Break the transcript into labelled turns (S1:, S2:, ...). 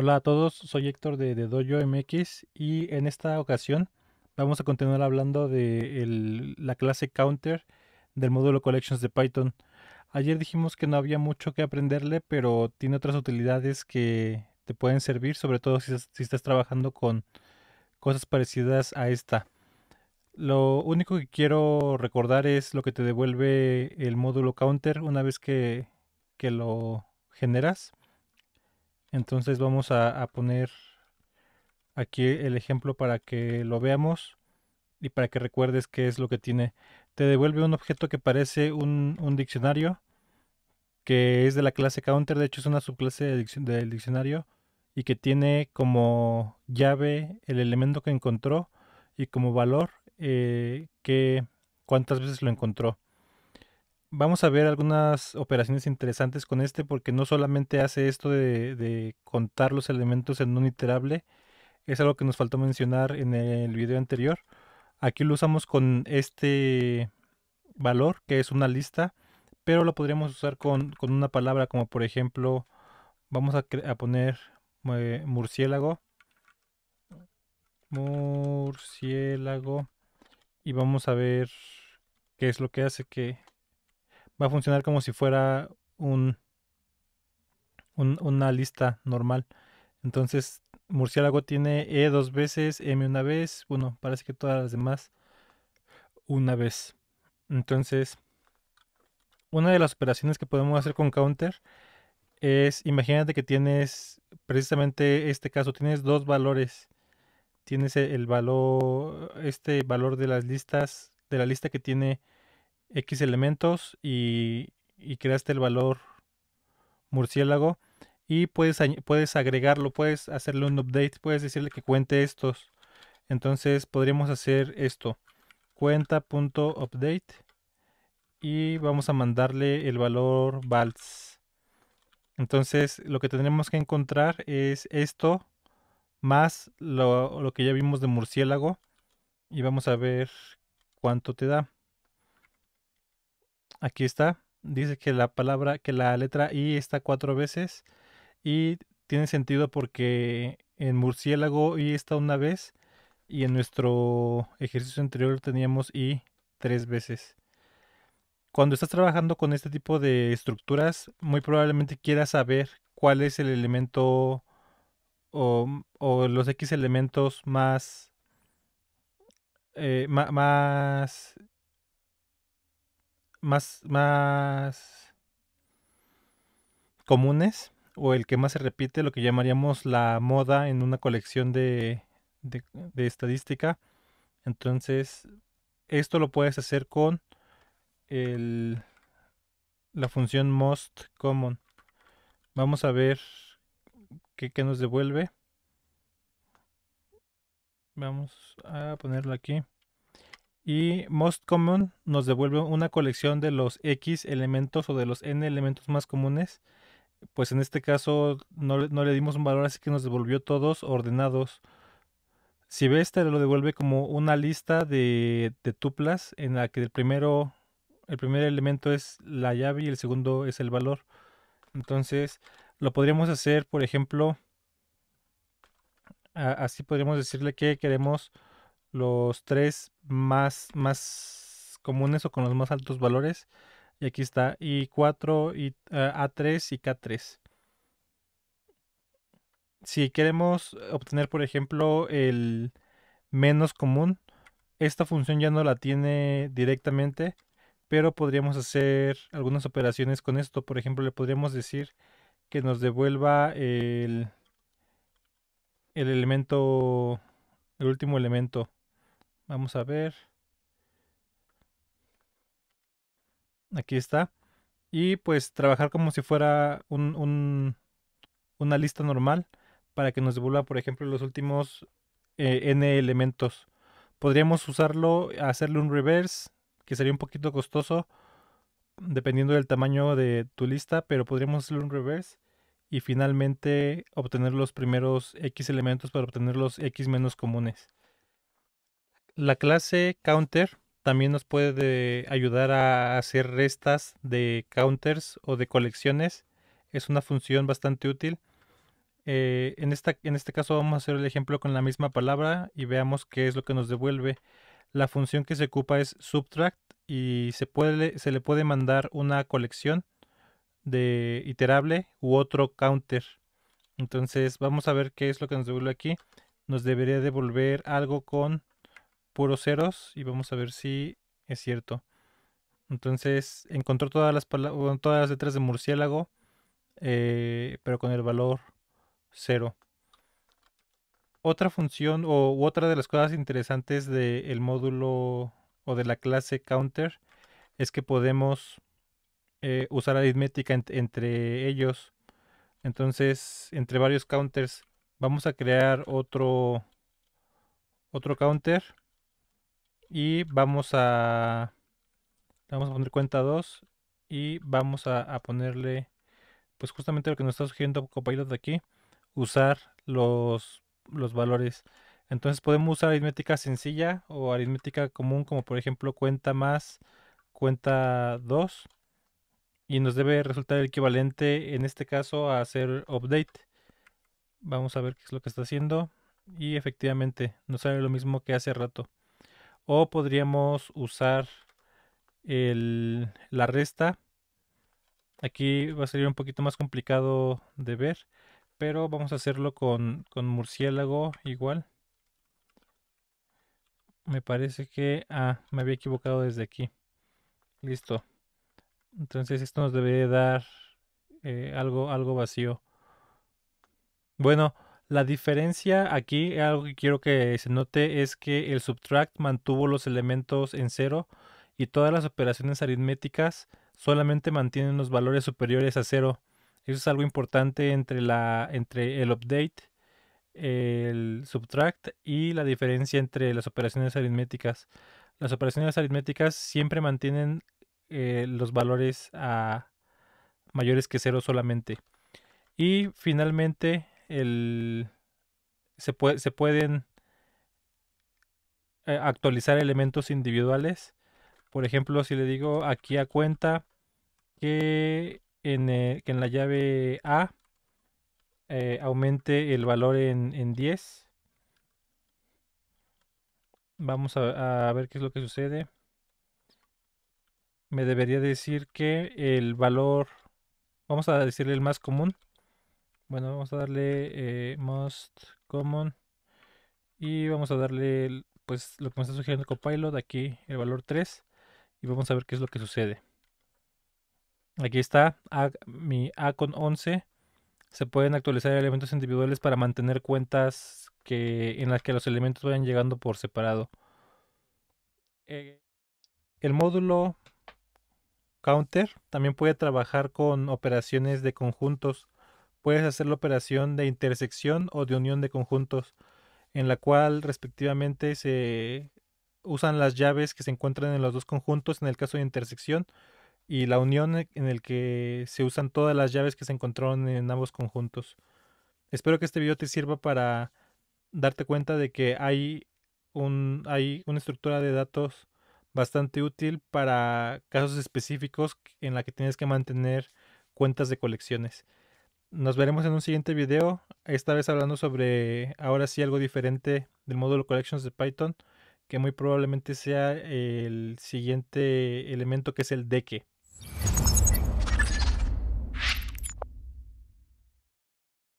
S1: Hola a todos, soy Héctor de, de, Dojo MX y en esta ocasión vamos a continuar hablando de la clase counter del módulo collections de Python. Ayer dijimos que no había mucho que aprenderle, pero tiene otras utilidades que te pueden servir, sobre todo si, estás trabajando con cosas parecidas a esta. Lo único que quiero recordar es lo que te devuelve el módulo counter una vez que, que lo generas entonces vamos a, poner aquí el ejemplo para que lo veamos y para que recuerdes qué es lo que tiene. Te devuelve un objeto que parece un, diccionario, que es de la clase counter, de hecho es una subclase del diccionario, y que tiene como llave el elemento que encontró y como valor eh, que cuántas veces lo encontró vamos a ver algunas operaciones interesantes con este porque no solamente hace esto de, contar los elementos en un iterable, es algo que nos faltó mencionar en el video anterior. Aquí lo usamos con este valor que es una lista, pero lo podríamos usar con, una palabra como por ejemplo, vamos a, poner eh, murciélago. Murciélago. Y vamos a ver qué es lo que hace que va a funcionar como si fuera un, una lista normal. Entonces, murciélago tiene E dos veces, M una vez, bueno, parece que todas las demás una vez. Entonces, una de las operaciones que podemos hacer con counter es, imagínate que tienes precisamente este caso, tienes dos valores. Tienes el valor, este valor de las listas, de la lista que tiene X elementos y, creaste el valor murciélago y puedes, puedes agregarlo, puedes hacerle un update, puedes decirle que cuente estos. Entonces podríamos hacer esto, cuenta.update y vamos a mandarle el valor vals. Entonces lo que tendremos que encontrar es esto más lo que ya vimos de murciélago y vamos a ver cuánto te da. Aquí está. Dice que la palabra, que la letra I está cuatro veces y tiene sentido porque en murciélago I está una vez y en nuestro ejercicio anterior teníamos I tres veces. Cuando estás trabajando con este tipo de estructuras, muy probablemente quieras saber cuál es el elemento o, mm, los X elementos más, eh, más más, comunes o el que más se repite, lo que llamaríamos la moda en una colección de, estadística. Entonces, esto lo puedes hacer con la función most common. Vamos a ver qué, qué nos devuelve. Vamos a ponerlo aquí y Most Common nos devuelve una colección de los X elementos o de los N elementos más comunes. Pues en este caso no, le dimos un valor, así que nos devolvió todos ordenados. Si ves, te lo devuelve como una lista de, tuplas en la que el primero, el primer elemento es la llave y el segundo es el valor. Entonces, lo podríamos hacer, por ejemplo, así podríamos decirle que queremos los tres más, más comunes o con los más altos valores. Y aquí está y 4 y eh, A3 y K3. Si queremos eh, obtener, por ejemplo, el menos común, esta función ya no la tiene directamente, pero podríamos hacer algunas operaciones con esto. Por ejemplo, le podríamos decir que nos devuelva el, el elemento, el último elemento Vamos a ver. Aquí está. Y pues trabajar como si fuera una lista normal para que nos devuelva, por ejemplo, los últimos eh, n elementos. Podríamos usarlo, hacerle un reverse, que sería un poquito costoso, dependiendo del tamaño de tu lista, pero podríamos hacerle un reverse y finalmente obtener los primeros x elementos para obtener los x menos comunes. La clase counter también nos puede ayudar a hacer restas de counters o de colecciones. Es una función bastante útil. Eh, en, en este caso vamos a hacer el ejemplo con la misma palabra y veamos qué es lo que nos devuelve. La función que se ocupa es subtract y se, puede, se le puede mandar una colección de iterable u otro counter. Entonces vamos a ver qué es lo que nos devuelve aquí. Nos debería devolver algo con puros ceros y vamos a ver si es cierto. Entonces encontró todas las, todas las letras de murciélago, eh, pero con el valor cero. Otra función o otra de las cosas interesantes del módulo o de la clase counter es que podemos eh, usar aritmética entre ellos. Entonces, entre varios counters, vamos a crear otro, otro counter y vamos a... Vamos a poner cuenta 2 y vamos a, ponerle, pues justamente lo que nos está sugiriendo Copilot de aquí, usar los, los valores. Entonces podemos usar aritmética sencilla o aritmética común, como por ejemplo cuenta más, cuenta 2. Y nos debe resultar el equivalente en este caso a hacer update. Vamos a ver qué es lo que está haciendo. Y efectivamente nos sale lo mismo que hace rato o podríamos usar la resta. Aquí va a ser un poquito más complicado de ver, pero vamos a hacerlo con, murciélago igual. Me parece que... Ah, me había equivocado desde aquí. Listo. Entonces esto nos debe dar eh, algo, algo vacío. Bueno, la diferencia aquí, eh, algo que quiero que se note, es que el subtract mantuvo los elementos en cero y todas las operaciones aritméticas solamente mantienen los valores superiores a cero. Eso es algo importante entre, la, entre el update, el subtract y la diferencia entre las operaciones aritméticas. Las operaciones aritméticas siempre mantienen eh, los valores a mayores que cero solamente. Y finalmente el, se, puede, se pueden eh, actualizar elementos individuales. Por ejemplo, si le digo aquí a cuenta que en, eh, la llave A eh, aumente el valor en, 10. Vamos a, a, ver qué es lo que sucede. Me debería decir que el valor, vamos a decirle el más común, bueno, vamos a darle eh, most common y vamos a darle pues lo que me está sugiriendo Copilot aquí, el valor 3 y vamos a ver qué es lo que sucede. Aquí está mi A con 11. Se pueden actualizar elementos individuales para mantener cuentas que, en las que los elementos vayan llegando por separado. Eh, el módulo counter también puede trabajar con operaciones de conjuntos puedes hacer la operación de intersección o de unión de conjuntos, en la cual respectivamente se usan las llaves que se encuentran en los dos conjuntos en el caso de intersección y la unión e, en el que se usan todas las llaves que se encontraron en ambos conjuntos. Espero que este video te sirva para darte cuenta de que hay, hay una estructura de datos bastante útil para casos específicos en la que tienes que mantener cuentas de colecciones. Nos veremos en un siguiente video, esta vez hablando sobre ahora sí algo diferente del módulo collections de Python, que muy probablemente sea el siguiente elemento que es el deque.